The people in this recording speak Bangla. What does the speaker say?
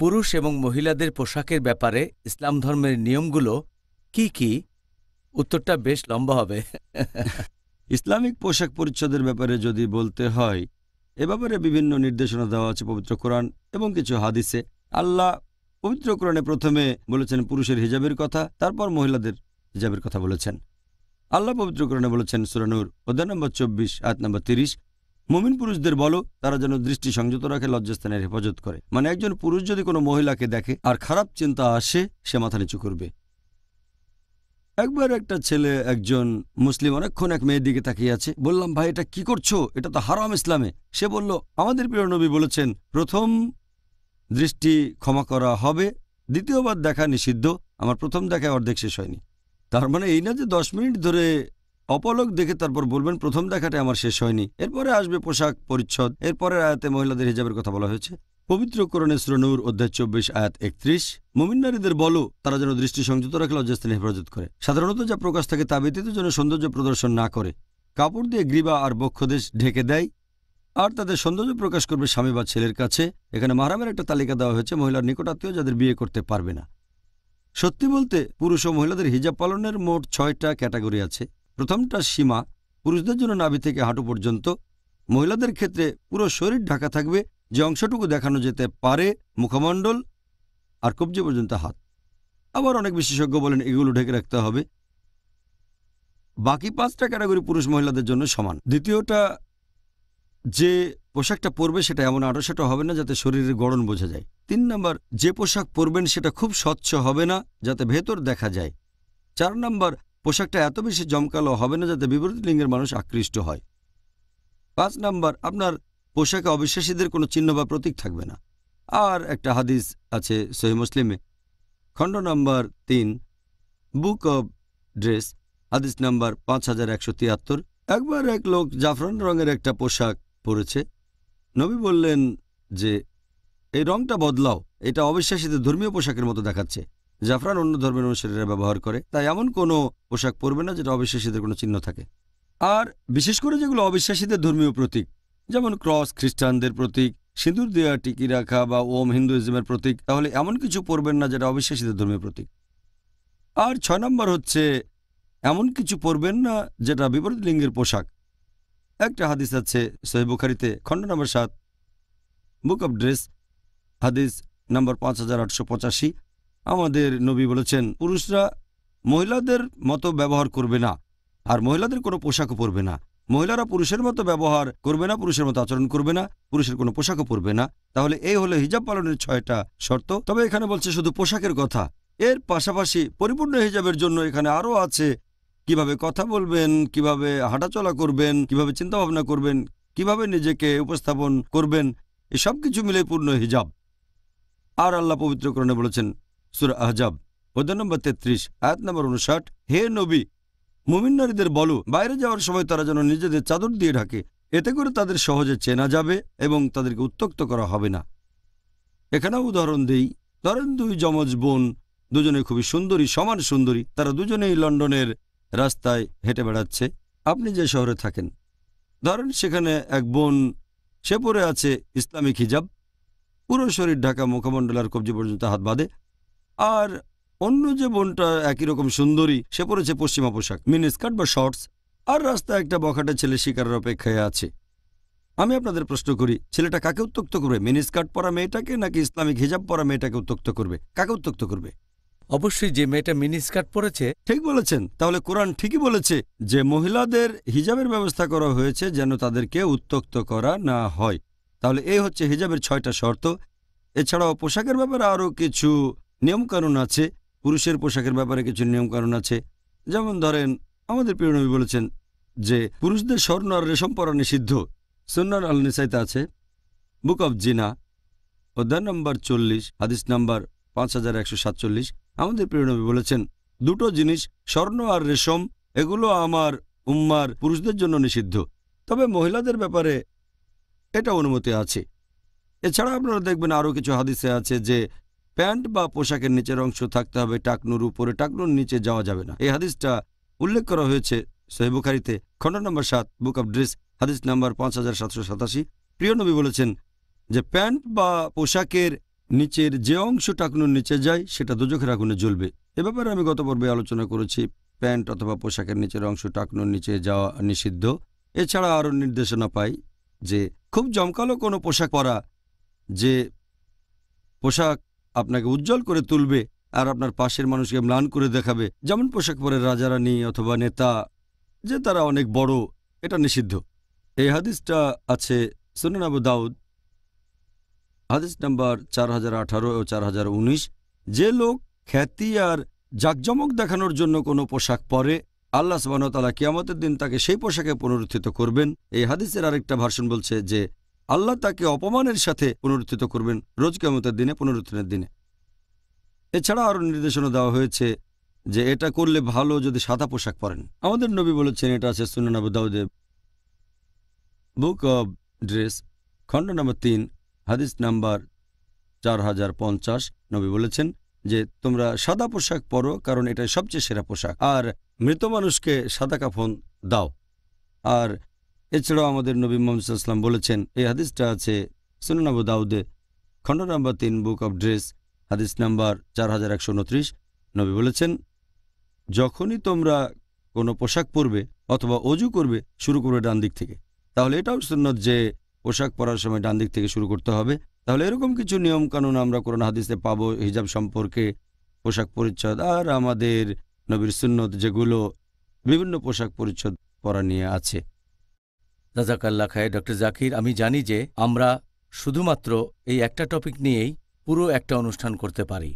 পুরুষ এবং মহিলাদের পোশাকের ব্যাপারে ইসলাম ধর্মের নিয়মগুলো কি কি উত্তরটা বেশ লম্বা হবে ইসলামিক পোশাক পরিচ্ছদের ব্যাপারে যদি বলতে হয় এ ব্যাপারে বিভিন্ন নির্দেশনা দেওয়া আছে পবিত্র কোরআন এবং কিছু হাদিসে আল্লাহ পবিত্র কোরআনে প্রথমে বলেছেন পুরুষের হিজাবের কথা তারপর মহিলাদের হিজাবের কথা বলেছেন আল্লাহ পবিত্র কোরআনে বলেছেন সুরানুর অধ্যায় নম্বর চব্বিশ আয়াত নম্বর তিরিশ মমিন পুরুষদের বলো তারা যেন দৃষ্টি সংযত রাখে লজ্জাস্থানের হেফাজত করে মানে একজন পুরুষ যদি কোনো মহিলাকে দেখে আর খারাপ চিন্তা আসে সে মাথা নিচু করবে একবার একটা ছেলে একজন মুসলিম অনেকক্ষণ এক মেয়ের দিকে তাকিয়ে আছে বললাম ভাই এটা কি করছো এটা তো হারাম ইসলামে সে বলল আমাদের প্রিয় নবী বলেছেন প্রথম দৃষ্টি ক্ষমা করা হবে দ্বিতীয়বার দেখা নিষিদ্ধ আমার প্রথম দেখায় অর্ধেক শেষ হয়নি তার মানে এই না যে দশ মিনিট ধরে অপলক দেখে তারপর বলবেন প্রথম দেখাটা আমার শেষ হয়নি এরপরে আসবে পোশাক পরিচ্ছদ এরপরের আয়াতে মহিলাদের হিজাবের কথা বলা হয়েছে পবিত্র করণে শ্রনুর অধ্যায় চব্বিশ আয়াত একত্রিশ মমিনারীদের নারীদের বলো তারা যেন দৃষ্টি সংযত রাখে লজ্জাস্থানে হেফাজত করে সাধারণত যা প্রকাশ থাকে তা ব্যতীত যেন সৌন্দর্য প্রদর্শন না করে কাপড় দিয়ে গ্রীবা আর বক্ষদেশ ঢেকে দেয় আর তাদের সৌন্দর্য প্রকাশ করবে স্বামী বা ছেলের কাছে এখানে মারামের একটা তালিকা দেওয়া হয়েছে মহিলার নিকটাত্মীয় যাদের বিয়ে করতে পারবে না সত্যি বলতে পুরুষ ও মহিলাদের হিজাব পালনের মোট ছয়টা ক্যাটাগরি আছে প্রথমটা সীমা পুরুষদের জন্য নাভি থেকে হাঁটু পর্যন্ত মহিলাদের ক্ষেত্রে পুরো শরীর ঢাকা থাকবে যে অংশটুকু দেখানো যেতে পারে মুখমণ্ডল আর কবজি পর্যন্ত হাত আবার অনেক বিশেষজ্ঞ বলেন এগুলো ঢেকে রাখতে হবে বাকি পাঁচটা ক্যাটাগরি পুরুষ মহিলাদের জন্য সমান দ্বিতীয়টা যে পোশাকটা পরবে সেটা এমন আরও সেটা হবে না যাতে শরীরের গড়ন বোঝা যায় তিন নম্বর যে পোশাক পরবেন সেটা খুব স্বচ্ছ হবে না যাতে ভেতর দেখা যায় চার নম্বর পোশাকটা এত বেশি জমকালো হবে না যাতে বিপরীত লিঙ্গের মানুষ আকৃষ্ট হয় পাঁচ নাম্বার আপনার পোশাকে অবিশ্বাসীদের কোনো চিহ্ন বা প্রতীক থাকবে না আর একটা হাদিস আছে সহি মুসলিমে খণ্ড নম্বর তিন বুক অব ড্রেস হাদিস নাম্বার পাঁচ হাজার একশো তিয়াত্তর একবার এক লোক জাফরান রঙের একটা পোশাক পরেছে নবী বললেন যে এই রংটা বদলাও এটা অবিশ্বাসীদের ধর্মীয় পোশাকের মতো দেখাচ্ছে জাফরান অন্য ধর্মের অনুসারীরা ব্যবহার করে তাই এমন কোনো পোশাক পরবে না যেটা অবিশ্বাসীদের কোনো চিহ্ন থাকে আর বিশেষ করে যেগুলো অবিশ্বাসীদের ধর্মীয় প্রতীক যেমন ক্রস খ্রিস্টানদের প্রতীক সিঁদুর দেওয়া টিকি রাখা বা ওম হিন্দুইজমের প্রতীক তাহলে এমন কিছু পরবেন না যেটা অবিশ্বাসীদের ধর্মীয় প্রতীক আর ছয় নম্বর হচ্ছে এমন কিছু পরবেন না যেটা বিপরীত লিঙ্গের পোশাক একটা হাদিস আছে সহিবুখারিতে খণ্ড নম্বর সাত বুক অব ড্রেস হাদিস নম্বর পাঁচ হাজার আটশো পঁচাশি আমাদের নবী বলেছেন পুরুষরা মহিলাদের মতো ব্যবহার করবে না আর মহিলাদের কোনো পোশাকও পরবে না মহিলারা পুরুষের মতো ব্যবহার করবে না পুরুষের মতো আচরণ করবে না পুরুষের কোনো পোশাকও পরবে না তাহলে এই হলো হিজাব পালনের ছয়টা শর্ত তবে এখানে বলছে শুধু পোশাকের কথা এর পাশাপাশি পরিপূর্ণ হিজাবের জন্য এখানে আরও আছে কিভাবে কথা বলবেন কিভাবে হাঁটাচলা করবেন কিভাবে চিন্তাভাবনা করবেন কিভাবে নিজেকে উপস্থাপন করবেন এসব কিছু মিলে পূর্ণ হিজাব আর আল্লাহ পবিত্রকরণে বলেছেন সুর আহজাব অধ্যায় নম্বর তেত্রিশ আয়াত নম্বর উনষাট হে নবী মুমিন নারীদের বলো বাইরে যাওয়ার সময় তারা যেন নিজেদের চাদর দিয়ে ঢাকে এতে করে তাদের সহজে চেনা যাবে এবং তাদেরকে উত্তক্ত করা হবে না এখানেও উদাহরণ দেই ধরেন দুই যমজ বোন দুজনে খুবই সুন্দরী সমান সুন্দরী তারা দুজনেই লন্ডনের রাস্তায় হেঁটে বেড়াচ্ছে আপনি যে শহরে থাকেন ধরেন সেখানে এক বোন সে পরে আছে ইসলামিক হিজাব পুরো শরীর ঢাকা মুখমণ্ডলার কবজি পর্যন্ত হাত বাঁধে আর অন্য যে বোনটা একই রকম সুন্দরী সে পরেছে পশ্চিমা পোশাক মিনিস্কার্ট বা শর্টস আর রাস্তায় একটা বখাটা ছেলে শিকারের অপেক্ষায় আছে আমি আপনাদের প্রশ্ন করি ছেলেটা কাকে উত্তক্ত করবে মিনিস্কার্ট পরা মেয়েটাকে নাকি ইসলামিক হিজাব পরা মেয়েটাকে উত্তক্ত করবে কাকে উত্তক্ত করবে অবশ্যই যে মেয়েটা মিনিস্কার্ট পরেছে ঠিক বলেছেন তাহলে কোরআন ঠিকই বলেছে যে মহিলাদের হিজাবের ব্যবস্থা করা হয়েছে যেন তাদেরকে উত্তক্ত করা না হয় তাহলে এই হচ্ছে হিজাবের ছয়টা শর্ত এছাড়াও পোশাকের ব্যাপারে আরও কিছু নিয়মকানুন আছে পুরুষের পোশাকের ব্যাপারে কিছু নিয়মকানুন আছে যেমন ধরেন আমাদের প্রিয়নবী বলেছেন যে পুরুষদের স্বর্ণ আর রেশম পরা নিষিদ্ধ সন্ন্যার আল নিসাইতে আছে বুক অব জিনা অধ্যায় নম্বর চল্লিশ হাদিস নাম্বার পাঁচ হাজার একশো সাতচল্লিশ আমাদের প্রিয়নবী বলেছেন দুটো জিনিস স্বর্ণ আর রেশম এগুলো আমার উম্মার পুরুষদের জন্য নিষিদ্ধ তবে মহিলাদের ব্যাপারে এটা অনুমতি আছে এছাড়া আপনারা দেখবেন আরও কিছু হাদিসে আছে যে প্যান্ট বা পোশাকের নিচের অংশ থাকতে হবে টাকনুর উপরে টাকনুর নিচে যাওয়া যাবে না এই হাদিসটা উল্লেখ করা হয়েছে সোহেবুখারিতে খণ্ড নম্বর সাত বুক অব ড্রেস হাদিস নম্বর পাঁচ হাজার সাতশো সাতাশি প্রিয়নবী বলেছেন যে প্যান্ট বা পোশাকের নিচের যে অংশ টাকনুর নিচে যায় সেটা দুজখের আগুনে জ্বলবে এ ব্যাপারে আমি গত পর্বে আলোচনা করেছি প্যান্ট অথবা পোশাকের নিচের অংশ টাকনুর নিচে যাওয়া নিষিদ্ধ এছাড়া আরও নির্দেশনা পাই যে খুব জমকালো কোনো পোশাক পরা যে পোশাক আপনাকে উজ্জ্বল করে তুলবে আর আপনার পাশের মানুষকে ম্লান করে দেখাবে যেমন পোশাক পরে রাজা রানী অথবা নেতা যে তারা অনেক বড় এটা নিষিদ্ধ এই হাদিসটা আছে সুনেন আবু দাউদ হাদিস নাম্বার চার হাজার আঠারো ও চার হাজার উনিশ যে লোক খ্যাতি আর জাকজমক দেখানোর জন্য কোনো পোশাক পরে আল্লাহ সবানতালা কিয়ামতের দিন তাকে সেই পোশাকে পুনরুত্থিত করবেন এই হাদিসের আরেকটা ভার্সন বলছে যে আল্লাহ তাকে অপমানের সাথে পুনরুত্থিত করবেন রোজ কেমতের দিনে পুনরুত্থানের দিনে এছাড়া আরও নির্দেশনা দেওয়া হয়েছে যে এটা করলে ভালো যদি সাদা পোশাক পরেন আমাদের নবী বলেছেন এটা আছে সুনানাবুদাউদে বুক অব ড্রেস খণ্ড নম্বর তিন হাদিস নাম্বার চার হাজার পঞ্চাশ নবী বলেছেন যে তোমরা সাদা পোশাক পরো কারণ এটা সবচেয়ে সেরা পোশাক আর মৃত মানুষকে সাদা কাফন দাও আর এছাড়াও আমাদের নবী মোহাম্মদাম বলেছেন এই হাদিসটা আছে সুনানাবু দাউদে খণ্ড নাম্বার তিন বুক অব ড্রেস হাদিস নাম্বার চার হাজার একশো উনত্রিশ নবী বলেছেন যখনই তোমরা কোনো পোশাক পরবে অথবা অজু করবে শুরু করবে ডান দিক থেকে তাহলে এটাও সুন্নত যে পোশাক পরার সময় ডান দিক থেকে শুরু করতে হবে তাহলে এরকম কিছু নিয়ম কানুন আমরা কোরআন হাদিসে পাব হিজাব সম্পর্কে পোশাক পরিচ্ছদ আর আমাদের নবীর সুন্নত যেগুলো বিভিন্ন পোশাক পরিচ্ছদ পরা নিয়ে আছে জাজাকাল্লা খায় ড জাকির আমি জানি যে আমরা শুধুমাত্র এই একটা টপিক নিয়েই পুরো একটা অনুষ্ঠান করতে পারি